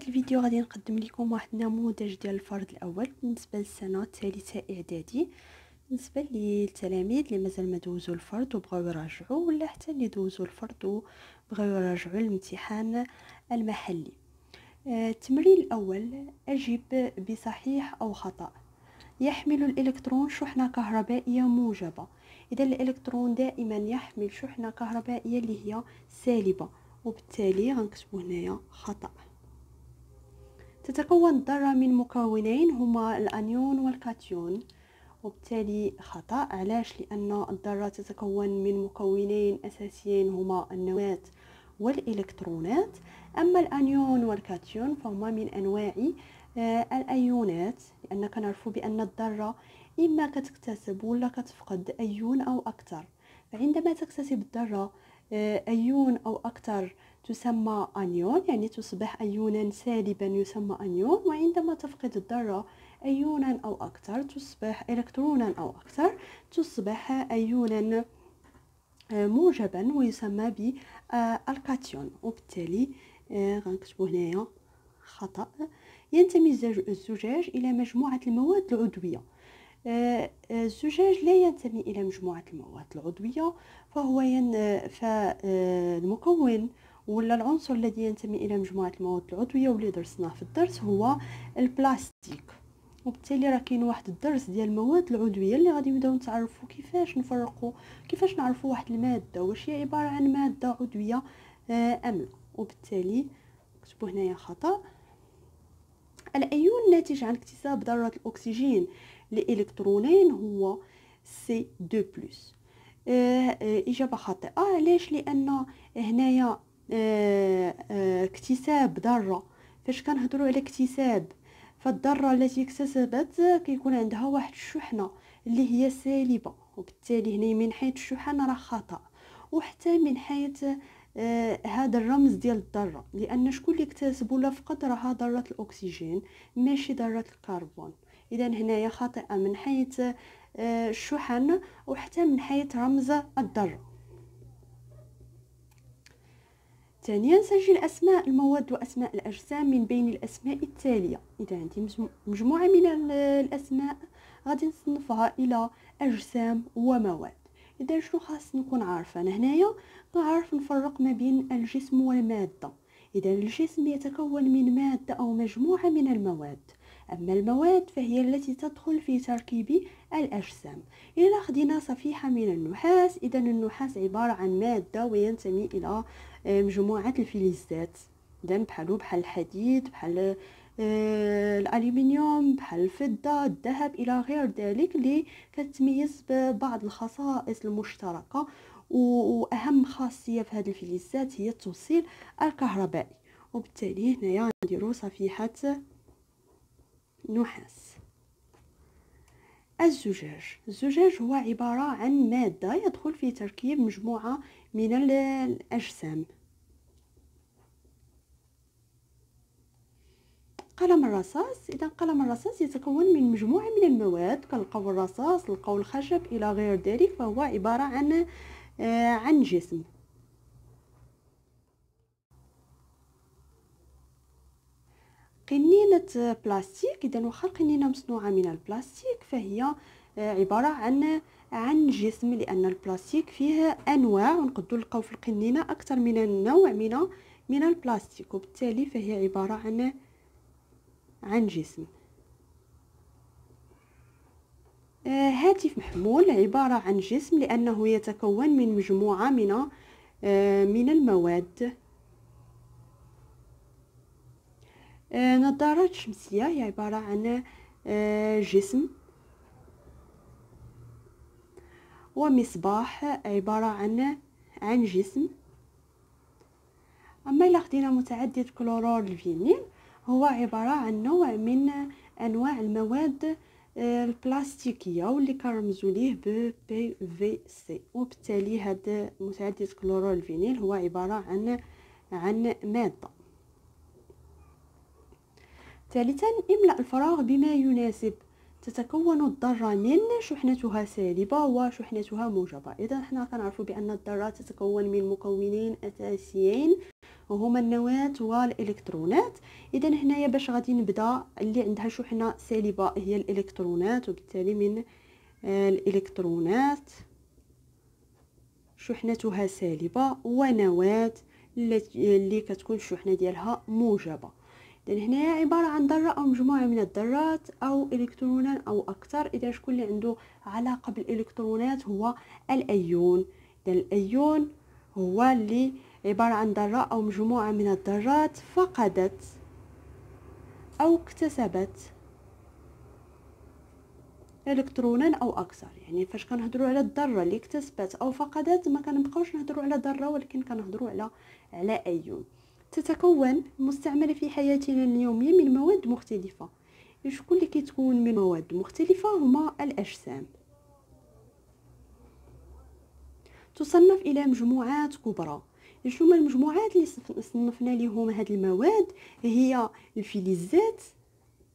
هذا الفيديو غادي نقدم لكم واحد النموذج ديال الفرد الاول بالنسبه للسنه الثالثه اعدادي بالنسبه للتلاميذ اللي مازال ما دوزوا الفرد وبغاو يراجعوا ولا حتى اللي دوزوا الفرد وبغاو يراجعوا الامتحان المحلي آه، التمرين الاول اجب بصحيح او خطا يحمل الالكترون شحنه كهربائيه موجبه اذا الالكترون دائما يحمل شحنه كهربائيه اللي هي سالبه وبالتالي غنكتبو هنايا خطأ تتكون الذرة من مكونين هما الأنيون والكاتيون وبالتالي خطأ علاش لأن الذرة تتكون من مكونين أساسيين هما النواة والإلكترونات أما الأنيون والكاتيون فهما من أنواع آه، الأيونات لأن كنعرفوا بأن الذرة إما كتكتسب ولا كتفقد أيون أو أكثر فعندما تكتسب الذرة آه، أيون أو أكثر تسمى أنيون يعني تصبح أيونا سالبا يسمى أنيون وعندما تفقد الذرة أيونا أو أكثر تصبح إلكترونا أو أكثر تصبح أيونا آه، موجبا ويسمى بالكاتيون آه، وبالتالي آه، غنكتبو هنايا خطأ ينتمي الزجاج إلى مجموعة المواد العضوية الزجاج لا ينتمي إلى مجموعة المواد العضوية فهو ين... فالمكون ولا العنصر الذي ينتمي الى مجموعه المواد العضويه واللي درسناه في الدرس هو البلاستيك وبالتالي راه كاين واحد الدرس ديال المواد العضويه اللي غادي نبداو نتعرفوا كيفاش نفرقوا كيفاش نعرفوا واحد الماده واش هي عباره عن ماده عضويه آه، ام لا وبالتالي نكتبوا هنايا خطا الايون الناتج عن اكتساب ذره الاكسجين لالكترونين هو سي 2 بلس آه، آه، إجابة خاطئة علاش لأن هنايا آه، آه، اكتساب ضرة فاش كنهضروا على اكتساب فالضرة التي اكتسبت كيكون عندها واحد الشحنة اللي هي سالبة وبالتالي هنا من حيث الشحنة راه خطأ وحتى من حيث آه هذا الرمز ديال الذرة لأن شكون اللي اكتسبوا لا فقد راها ذرة الأكسجين ماشي ذرة الكربون إذا هنايا خاطئة من حيث آه الشحن وحتى من حيث رمز الذرة ثانيا سجل أسماء المواد وأسماء الأجسام من بين الأسماء التالية إذا عندي مجموعة من الأسماء غادي نصنفها إلى أجسام ومواد إذا شنو خاص نكون عارفة أنا هنايا نعرف نفرق ما بين الجسم والمادة إذا الجسم يتكون من مادة أو مجموعة من المواد أما المواد فهي التي تدخل في تركيب الأجسام إذا خدنا صفيحة من النحاس إذا النحاس عبارة عن مادة وينتمي إلى مجموعة الفلزات إذا بحالو بحال الحديد بحال الألمنيوم بحال الفضة الذهب إلى غير ذلك اللي كتميز ببعض الخصائص المشتركة وأهم خاصية في هذه الفلزات هي التوصيل الكهربائي وبالتالي هنايا نديرو صفيحة نحاس الزجاج الزجاج هو عبارة عن مادة يدخل في تركيب مجموعة من الأجسام قلم الرصاص إذا قلم الرصاص يتكون من مجموعة من المواد كالقو الرصاص القو الخشب إلى غير ذلك فهو عبارة عن آه، عن جسم قنينة بلاستيك إذا وخا القنينة مصنوعة من البلاستيك فهي آه، عبارة عن عن جسم لأن البلاستيك فيه أنواع ونقدو نلقاو في القنينة أكثر من نوع من من البلاستيك وبالتالي فهي عبارة عن عن جسم آه، هاتف محمول عبارة عن جسم لأنه يتكون من مجموعة من آه، من المواد آه، نظارات شمسية هي عبارة عن آه، جسم ومصباح عبارة عن عن جسم أما إلا خدينا متعدد كلورور الفينيل هو عبارة عن نوع من أنواع المواد آه، البلاستيكية واللي كنرمزو ليه ب بي في سي وبالتالي هذا متعدد كلورور الفينيل هو عبارة عن عن مادة ثالثا املأ الفراغ بما يناسب تتكون الذرة من شحنتها سالبة وشحنتها موجبة إذا حنا كنعرفوا بأن الذرة تتكون من مكونين أساسيين وهما النواة والإلكترونات إذا هنايا باش غادي نبدا اللي عندها شحنة سالبة هي الإلكترونات وبالتالي من آه، الإلكترونات شحنتها سالبة ونواة اللي كتكون الشحنة ديالها موجبة لأن هنايا عبارة عن ذرة أو مجموعة من الذرات أو إلكترونا أو أكثر إذا شكون اللي عنده علاقة بالإلكترونات هو الأيون إذا الأيون هو اللي عبارة عن ذرة أو مجموعة من الذرات فقدت أو اكتسبت الكترونا او اكثر يعني فاش كنهضروا على الذره اللي اكتسبت او فقدت ما كنبقاوش نهضروا على ذره ولكن كنهضروا على على ايون تتكون المستعملة في حياتنا اليومية من مواد مختلفة شكون اللي كيتكون من مواد مختلفة هما الأجسام تصنف إلى مجموعات كبرى شنو هما المجموعات اللي صنفنا ليهم هاد المواد هي الفلزات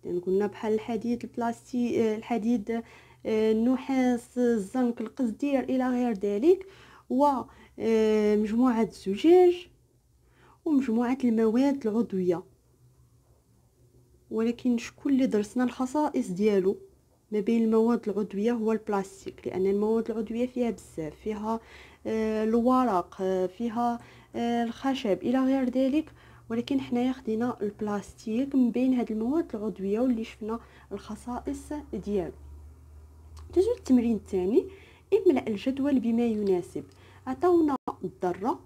يعني قلنا بحال الحديد البلاستيك الحديد النحاس الزنك القصدير الى غير ذلك ومجموعه الزجاج ومجموعة المواد العضوية ولكن شكون اللي درسنا الخصائص ديالو ما بين المواد العضويه هو البلاستيك لان المواد العضويه فيها بزاف فيها آه، الورق آه، فيها آه، الخشب الى غير ذلك ولكن حنايا خدينا البلاستيك من بين هاد المواد العضويه واللي شفنا الخصائص ديالو تجي التمرين الثاني املا الجدول بما يناسب عطاونا الذره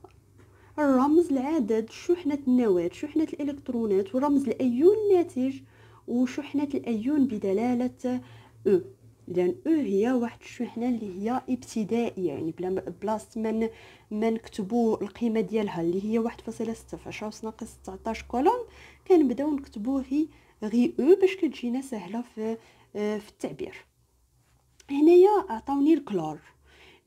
الرمز لعدد شحنة النواة شحنة الإلكترونات ورمز الأيون الناتج وشحنة الأيون بدلالة أو لأن أو هي واحد الشحنة اللي هي ابتدائية يعني بلا بلاصة ما ما نكتبو القيمة ديالها اللي هي واحد فاصلة ستة في عشرة ناقص تسعتاش كولوم كنبداو نكتبو غي غي أو باش كتجينا سهلة في في التعبير هنايا عطاوني الكلور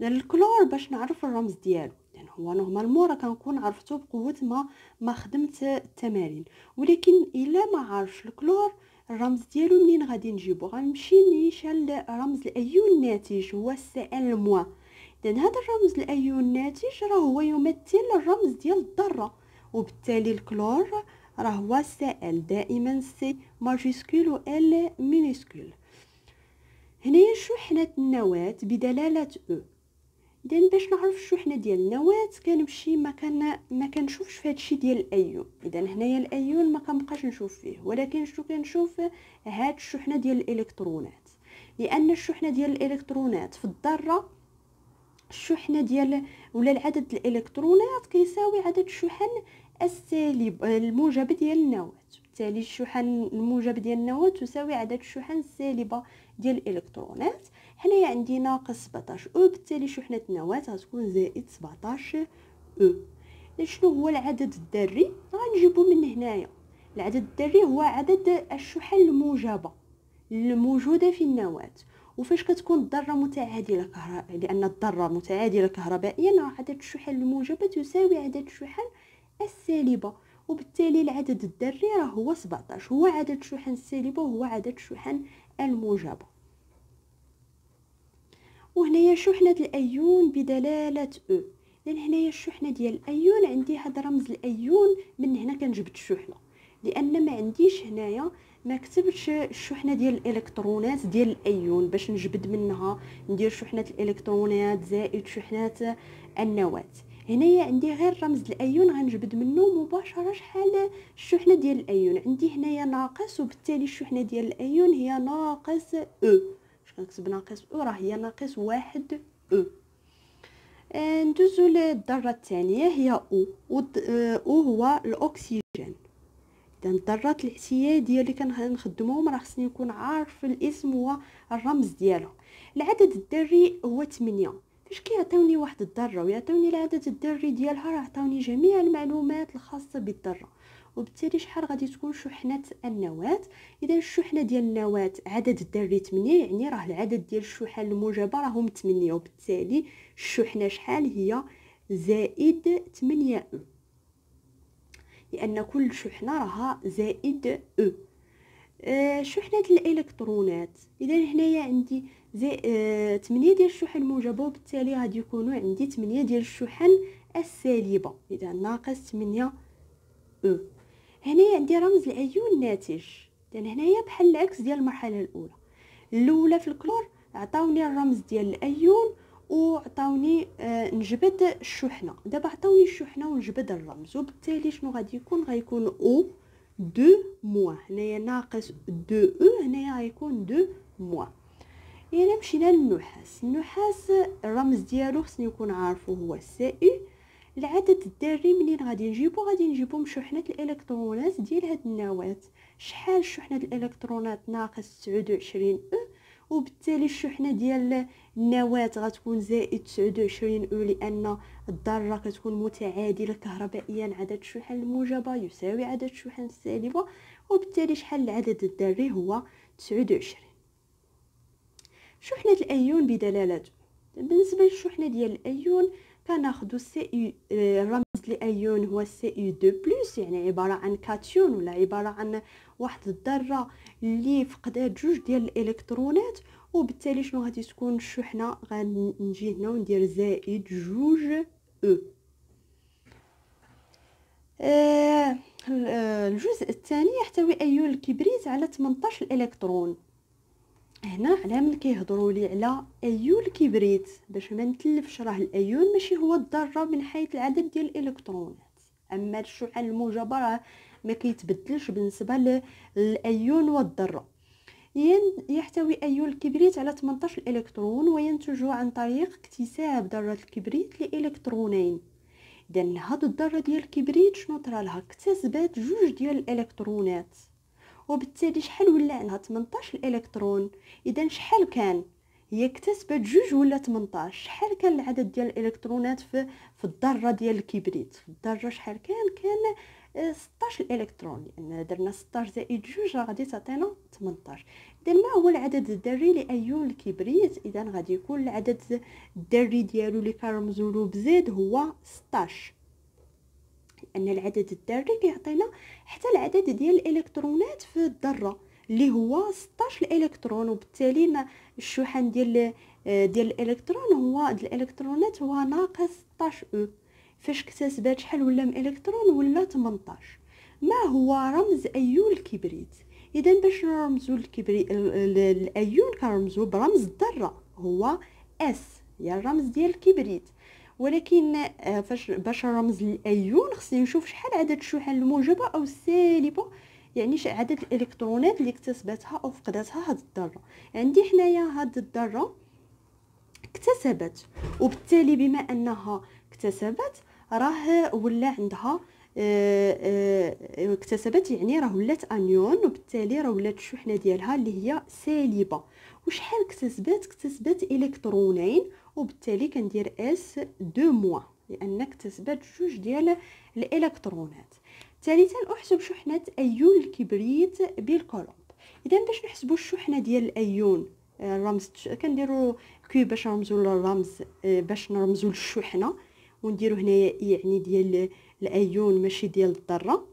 الكلور باش نعرف الرمز ديالو يعني هو نورمالمون راه كنكون عرفتو بقوه ما ما خدمت التمارين ولكن الا ما عارفش الكلور الرمز ديالو منين غادي نجيبو غنمشي نيشان رمز الايون الناتج هو سي ال موا اذا هذا الرمز الايون الناتج راه هو يمثل الرمز ديال الذره وبالتالي الكلور راه هو سي ال دائما سي ماجيسكول و ال مينيسكول هنايا شو حنا النواة بدلالة او اذا باش نعرف الشحنه ديال النواه كنمشي ما كان ما كنشوفش في هادشي ديال الايون اذا هنايا الايون ما كنبقاش نشوف فيه ولكن شنو كنشوف هاد الشحنه ديال الالكترونات لان الشحنه ديال الالكترونات في الذره الشحنه ديال ولا العدد الالكترونات كيساوي عدد الشحن السالب الموجب ديال النواه بالتالي الشحن الموجب ديال النواه تساوي عدد الشحن السالبه ديال الالكترونات هنايا عندي ناقص 17 او بالتالي شحنة النواه غتكون زائد 17 او شنو هو العدد الذري غنجيبو من هنايا العدد الذري هو عدد الشحن الموجبه الموجوده في النواه وفاش كتكون الذره متعادله كهربائيا لان الذره متعادله كهربائيا عدد الشحن الموجبه تساوي عدد الشحن السالبه وبالتالي العدد الذري راه هو 17 هو عدد الشحن السالبه وهو عدد الشحن الموجبه وهنايا شحنه الايون بدلاله او لان هنايا الشحنه ديال الايون عندي هذا رمز الايون من هنا كنجبد الشحنه لان ما عنديش هنايا ما كتبتش الشحنه ديال الالكترونات ديال الايون باش نجبد منها ندير شحنه الالكترونات زائد شحنات النواه هنايا عندي غير رمز الايون غنجبد منه مباشره شحال الشحنه ديال الايون عندي هنايا ناقص وبالتالي الشحنه ديال الايون هي ناقص او باش نكتب ناقص او راه هي ناقص واحد او آه، ندوزو للذره الثانيه هي او آه، او هو الاكسجين اذا الذرات الاحتيادية اللي كنخدموهم راه خصني نكون عارف الاسم والرمز ديالها العدد الذري هو 8 فاش كيعطيوني واحد الذره ويعطيوني العدد الذري ديالها راه عطاوني جميع المعلومات الخاصه بالذره وبالتالي شحال غادي تكون شحنه النواه اذا الشحنه ديال النواه عدد الذري 8 يعني راه العدد ديال الشحن الموجبه راهم 8 وبالتالي الشحنه شحال هي زائد 8 او لان كل شحنه راها زائد او آه، شحنه الالكترونات اذا هنايا عندي زي أه 8 ديال الشحن موجبه وبالتالي غادي يكونوا عندي 8 ديال الشحن السالبه اذا ناقص 8 او هنايا عندي رمز الايون ناتج لان هنايا بحال العكس ديال المرحله الاولى الاولى في الكلور عطاوني الرمز ديال الايون وعطاوني آه نجبد الشحنه دابا عطاوني الشحنه ونجبد الرمز وبالتالي شنو غادي يكون غيكون او دو موا هنايا ناقص دو او هنايا غيكون دو موا يعني مشينا للنحاس النحاس الرمز ديالو خصني نكون عارفه هو سي العدد الذري منين غادي نجيبو غادي نجيبو من شحنه الالكترونات ديال هاد النواه شحال شحنه الالكترونات ناقص 29 او وبالتالي الشحنه ديال النواه غتكون زائد 29 او لان الذره كتكون متعادله كهربائيا عدد الشحن الموجبه يساوي عدد الشحن السالبه وبالتالي شحال العدد الذري هو 29 شحنه الايون بدلاله بالنسبه للشحنه ديال الايون كناخدو سي اي آه، الرمز لايون هو سي اي دو بلس يعني عباره عن كاتيون ولا عباره عن واحد الذره اللي فقدات جوج ديال الالكترونات وبالتالي شنو غادي تكون الشحنه غنجي هنا وندير زائد جوج e. او آه، الجزء الثاني يحتوي ايون الكبريت على 18 الكترون هنا على من كيهضروا لي على ايون الكبريت باش ما نتلفش راه الايون ماشي هو الذره من حيث العدد ديال الالكترونات اما الشعاع الموجبه راه ما كيتبدلش بالنسبه للايون والذره يحتوي ايون الكبريت على 18 الكترون وينتج عن طريق اكتساب ذره الكبريت لالكترونين اذا هاد الذره ديال الكبريت شنو طرالها اكتسبت جوج ديال الالكترونات وبالتالي شحال ولا عندها 18 الالكترون اذا شحال كان هي اكتسبت جوج ولا 18 شحال كان العدد ديال الالكترونات في في الذره ديال الكبريت في الذره شحال كان كان 16 آه، الكترون لان درنا 16 زائد جوج غادي تعطينا 18 اذا ما هو العدد الذري لايون الكبريت اذا غادي يكون العدد الذري ديالو اللي كرمزولو بزيد هو 16 ان العدد الذري كيعطينا حتى العدد ديال الالكترونات في الذره اللي هو 16 الكترون وبالتالي ما الشحن ديال آه، ديال الالكترون هو الالكترونات هو ناقص 16 او فاش اكتسبات شحال ولا من الكترون ولا 18 ما هو رمز ايون الكبريت اذا باش نرمزو الكبريت الايون كنرمزو برمز الذره هو اس يعني الرمز ديال الكبريت ولكن آه، فاش باش رمز الايون خصني نشوف شحال عدد الشحن الموجبه او السالبه يعني عدد الالكترونات اللي اكتسبتها او فقدتها هاد الذره عندي حنايا هاد الذره اكتسبت وبالتالي بما انها اكتسبت راه ولا عندها آه،, اه اكتسبت يعني راه ولات انيون وبالتالي راه ولات الشحنه ديالها اللي هي سالبه وشحال اكتسبت اكتسبت الكترونين وبالتالي كندير اس دو موا لان اكتسبت جوج ديال الالكترونات ثالثا احسب شحنه ايون الكبريت بالكولومب اذا باش نحسبوا الشحنه ديال الايون الرمز آه، كنديروا كي باش نرمزوا للرمز آه، باش نرمزوا للشحنه ونديروا هنايا e، يعني ديال الايون ماشي ديال الذره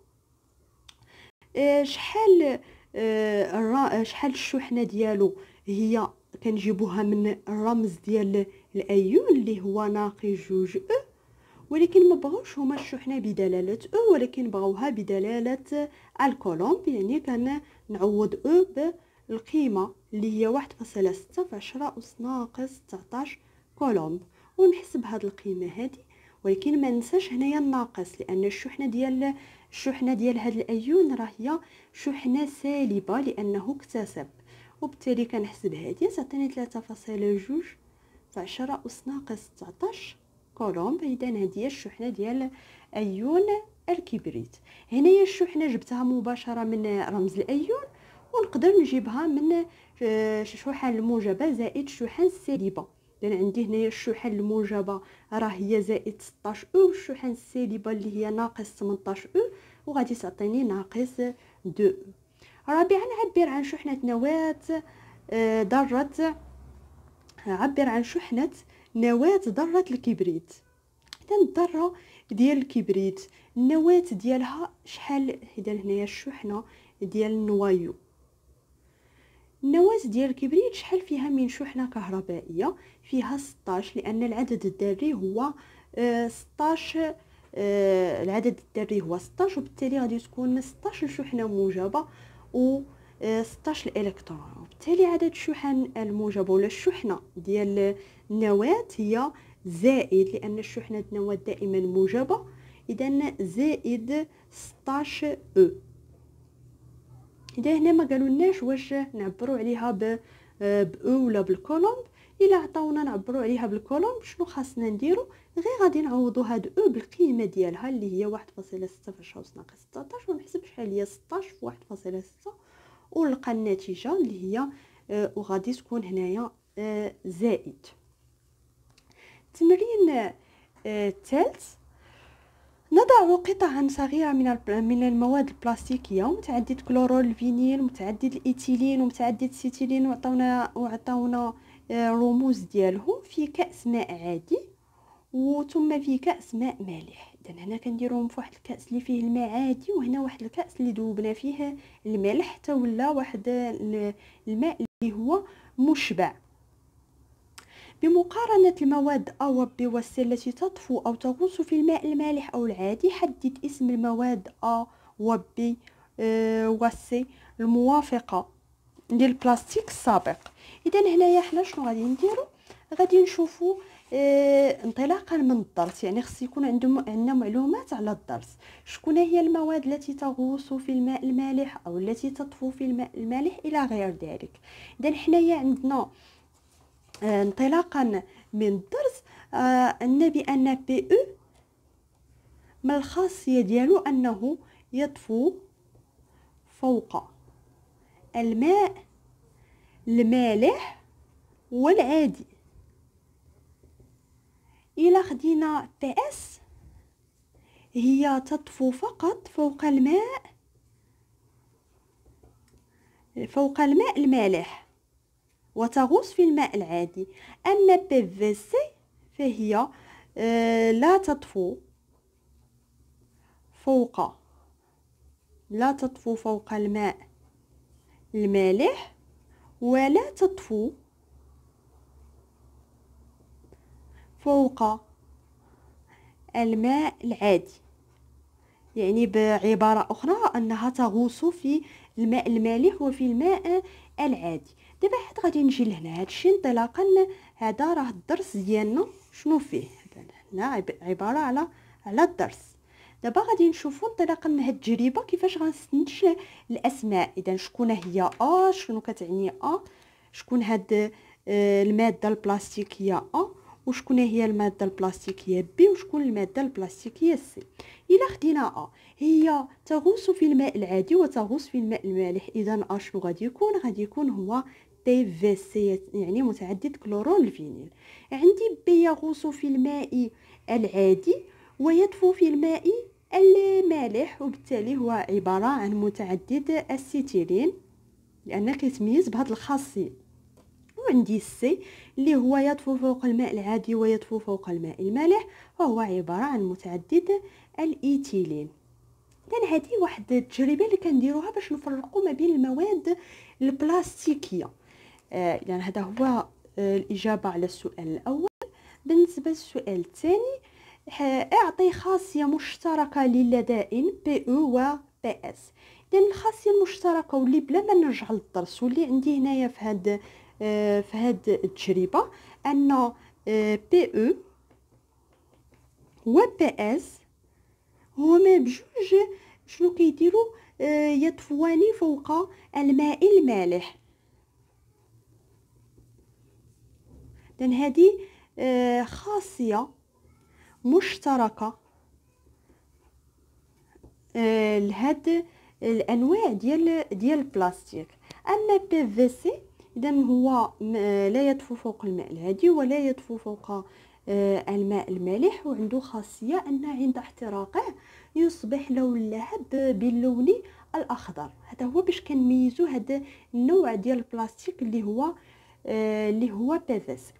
آه، شحال شحال الشحنه ديالو هي كنجيبوها من الرمز ديال الايون اللي هو ناقص جوج او ولكن ما بغاوش هما الشحنه بدلاله او ولكن بغاوها بدلاله الكولومب يعني كنعوض او بالقيمه اللي هي في فعشرة اس ناقص تسعتاش كولومب ونحسب هاد القيمه هادي ولكن ما ننساش هنايا الناقص لان الشحنه ديال الشحنه ديال هاد الايون راه هي شحنه سالبه لانه اكتسب وبالتالي كنحسب هادي تعطيني ثلاثة فاصلة جوج في عشرة أس ناقص تسعطاش كولومب إذا هادي هي الشحنة ديال أيون الكبريت هنايا الشحنة جبتها مباشرة من رمز الأيون ونقدر نجيبها من آه، شحن الموجبة زائد شحن سالبة لان عندي هنايا الشحن الموجبه راه هي زائد 16 او والشحن السالبه اللي هي ناقص 18 او وغادي تعطيني ناقص 2 او رابعا عبر عن شحنة نواة ذرة آه، عبر عن شحنة نواة ذرة الكبريت إذا الذرة ديال الكبريت النواة ديالها شحال إذا هنايا الشحنة ديال النوايو النواة ديال الكبريت شحال فيها من شحنة كهربائية فيها 16 لأن العدد الذري هو 16 آه، آه، العدد الذري هو 16 وبالتالي غادي تكون 16 شحنة موجبة و 16 آه، الكترون وبالتالي عدد الشحن الموجبه ولا الشحنه ديال النواه هي زائد لان الشحنه النواه دائما موجبه اذا زائد 16 او e. اذا هنا ما قالولناش واش نعبروا عليها ب او آه، e ولا بالكولومب الا عطاونا نعبروا عليها بالكولوم شنو خاصنا نديرو غير غادي نعوضو هاد او بالقيمه ديالها اللي هي واحد فاصلة ستة في ناقص 16 ونحسب شحال هي 16 في واحد فاصلة ستة ونلقى النتيجه اللي هي آه وغادي تكون هنايا آه زائد التمرين الثالث آه نضع قطعا صغيرة من من المواد البلاستيكية متعدد كلورول الفينيل متعدد الإيتيلين ومتعدد السيتيلين وعطونا وعطونا الرموز آه، ديالهم في كاس ماء عادي وثم في كاس ماء مالح اذا هنا كنديرهم في واحد الكاس اللي فيه الماء عادي وهنا واحد الكاس اللي ذوبنا فيه الملح حتى ولا واحد الماء اللي هو مشبع بمقارنة المواد أ و B و C التي تطفو أو تغوص في الماء المالح أو العادي حدد اسم المواد أ و B آه، و سي الموافقة للبلاستيك السابق اذا هنايا حنا شنو غادي نديرو غادي نشوفو اه انطلاقا من الدرس يعني خص يكون عندهم عندنا معلومات على الدرس شكون هي المواد التي تغوص في الماء المالح او التي تطفو في الماء المالح الى غير ذلك اذا حنايا عندنا اه انطلاقا من الدرس عندنا اه بان بي او من الخاصيه ديالو انه يطفو فوق الماء المالح والعادي الى خدينا بي اس هي تطفو فقط فوق الماء فوق الماء المالح وتغوص في الماء العادي أما بي سي فهي آه، لا تطفو فوق لا تطفو فوق الماء المالح ولا تطفو فوق الماء العادي يعني بعبارة أخرى أنها تغوص في الماء المالح وفي الماء العادي دابا حيت غادي نجي لهنا هادشي انطلاقا هذا راه الدرس ديالنا شنو فيه هنا عبارة على على الدرس دابا غادي نشوفوا انطلاقا من هاد التجربه كيفاش غنستنتج الاسماء اذا شكون هي ا آه شنو كتعني ا آه شكون هاد الماده البلاستيكيه ا وشكون هي الماده البلاستيكيه بي وشكون الماده البلاستيكيه سي الا خدينا ا هي تغوص في الماء العادي وتغوص في الماء المالح اذا ا شنو غادي يكون غادي يكون هو تي في سي يعني متعدد كلورون الفينيل عندي بي يغوص في الماء العادي ويطفو في الماء المالح وبالتالي هو عبارة عن متعدد الستيرين لأن كيتميز بهاد الخاصية وعندي السي اللي هو يطفو فوق الماء العادي ويطفو فوق الماء المالح وهو عبارة عن متعدد الإيتيلين كان هذه واحد التجربه اللي كنديروها باش نفرقوا ما بين المواد البلاستيكيه آه يعني هذا هو آه الاجابه على السؤال الاول بالنسبه للسؤال الثاني اعطي خاصية مشتركة للدائن بي او و بي اس لان الخاصية المشتركة واللي بلا ما نرجع للدرس واللي عندي هنايا في هاد آه، في هاد التجربة أن بي آه، او و بي اس هما بجوج شنو كيديروا آه، يطفوان فوق الماء المالح إذن هذه خاصية مشتركة آه، لهاد الانواع ديال ديال البلاستيك اما بي في سي اذا هو آه، لا يطفو فوق الماء الهادي ولا يطفو فوق آه، الماء المالح وعنده خاصيه ان عند احتراقه يصبح لون لهب باللون الاخضر هذا هو باش كنميزو هذا النوع ديال البلاستيك اللي هو اللي هو بي في سي